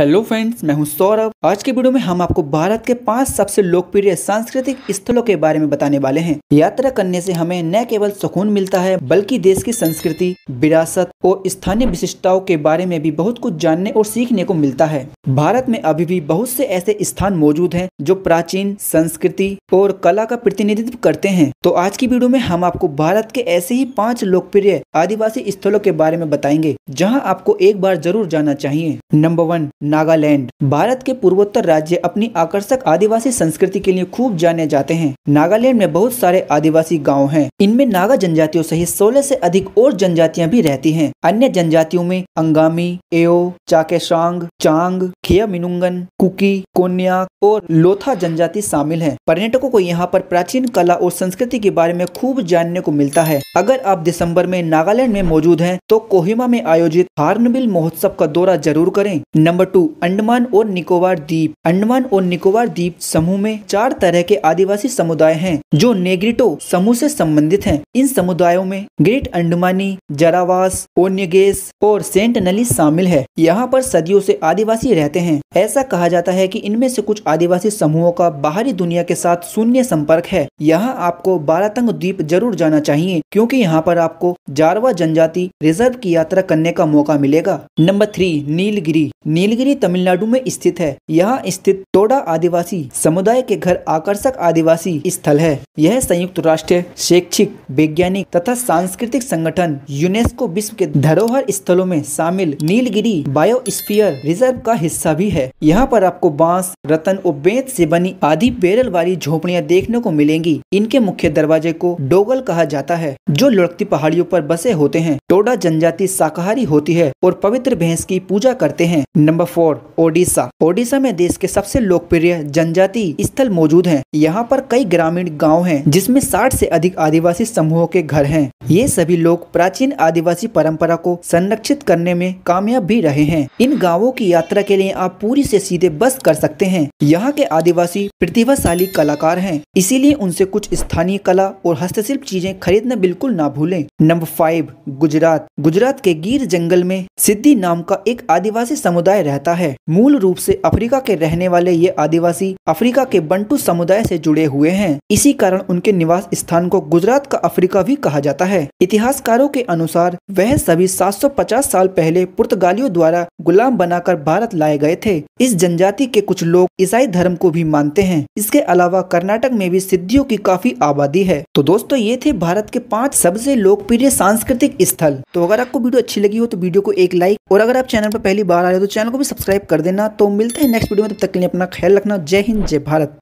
hello friends मैं हूं सौरभ आज के वीडियो में हम आपको भारत के पांच सबसे लोकप्रिय सांस्कृतिक स्थलों के बारे में बताने वाले हैं यात्रा करने से हमें न केवल सुकून मिलता है बल्कि देश की संस्कृति विरासत और स्थानीय विशिष्टताओं के बारे में भी बहुत कुछ जानने और सीखने को मिलता है भारत में अभी भी बहुत से ऐसे स्थान मौजूद है जो प्राचीन संस्कृति और कला का प्रतिनिधित्व करते हैं तो आज की वीडियो में हम आपको भारत के ऐसे ही पाँच लोकप्रिय आदिवासी स्थलों के बारे में बताएंगे जहाँ आपको एक बार जरूर जाना चाहिए नंबर वन नागालैंड भारत के पूर्वोत्तर राज्य अपनी आकर्षक आदिवासी संस्कृति के लिए खूब जाने जाते हैं नागालैंड में बहुत सारे आदिवासी गाँव है इनमें नागा जनजातियों सहित सोलह ऐसी अधिक और जनजातियाँ भी रहती है अन्य जनजातियों में अंगामी एओ चाकेशांग चांग खिया मिनुंगन कुकी कोन्या और लोथा जनजाति शामिल है पर्यटकों को यहाँ पर प्राचीन कला और संस्कृति के बारे में खूब जानने को मिलता है अगर आप दिसंबर में नागालैंड में मौजूद हैं तो कोहिमा में आयोजित हार्नबिल महोत्सव का दौरा जरूर करें नंबर टू अंडमान और निकोबार द्वीप अंडमान और निकोबार द्वीप समूह में चार तरह के आदिवासी समुदाय है जो नेग्रिटो समूह ऐसी सम्बन्धित है इन समुदायों में ग्रेट अंडमानी जरावास ओन्यगेस और सेंट नली शामिल है यहाँ पर सदियों ऐसी आदिवासी रहते करते हैं ऐसा कहा जाता है कि इनमें से कुछ आदिवासी समूहों का बाहरी दुनिया के साथ शून्य संपर्क है यहाँ आपको बारातंग द्वीप जरूर जाना चाहिए क्योंकि यहाँ पर आपको जारवा जनजाति रिजर्व की यात्रा करने का मौका मिलेगा नंबर थ्री नीलगिरी नीलगिरी तमिलनाडु में स्थित है यहाँ स्थित टोडा आदिवासी समुदाय के घर आकर्षक आदिवासी स्थल है यह संयुक्त राष्ट्र शैक्षिक वैज्ञानिक तथा सांस्कृतिक संगठन यूनेस्को विश्व के धरोहर स्थलों में शामिल नीलगिरी बायोस्फीयर रिजर्व का हिस्सा व्यवस्था भी है यहाँ पर आपको बांस रतन और बेत से बनी आधी बैरल वाली झोपड़ियाँ देखने को मिलेंगी इनके मुख्य दरवाजे को डोगल कहा जाता है जो लुढ़कती पहाड़ियों पर बसे होते हैं टोडा जनजाति शाकाहारी होती है और पवित्र भैंस की पूजा करते हैं नंबर फोर ओडिशा ओडिशा में देश के सबसे लोकप्रिय जनजाति स्थल मौजूद है यहाँ पर कई ग्रामीण गाँव है जिसमे साठ ऐसी अधिक आदिवासी समूहों के घर है ये सभी लोग प्राचीन आदिवासी परम्परा को संरक्षित करने में कामयाब भी रहे हैं इन गाँवों की यात्रा के लिए में आप पूरी से सीधे बस कर सकते हैं यहाँ के आदिवासी प्रतिभाशाली कलाकार हैं इसीलिए उनसे कुछ स्थानीय कला और हस्तशिल्प चीजें खरीदना बिल्कुल ना भूलें नंबर फाइव गुजरात गुजरात के गिर जंगल में सिद्धि नाम का एक आदिवासी समुदाय रहता है मूल रूप से अफ्रीका के रहने वाले ये आदिवासी अफ्रीका के बंटू समुदाय से जुड़े हुए हैं इसी कारण उनके निवास स्थान को गुजरात का अफ्रीका भी कहा जाता है इतिहासकारों के अनुसार वह सभी 750 साल पहले पुर्तगालियों द्वारा गुलाम बनाकर भारत लाए गए थे इस जनजाति के कुछ लोग ईसाई धर्म को भी मानते हैं इसके अलावा कर्नाटक में भी सिद्धियों की काफी आबादी है तो दोस्तों ये थे भारत के पांच सबसे लोकप्रिय सांस्कृतिक स्थल तो अगर आपको वीडियो अच्छी लगी हो तो वीडियो को एक लाइक और अगर आप चैनल पर पहली बार आ रहे हो तो चैनल को भी सब्सक्राइब कर देना तो मिलते हैं नेक्स्ट वीडियो में तब तक के लिए अपना ख्याल रखना जय हिंद जय भारत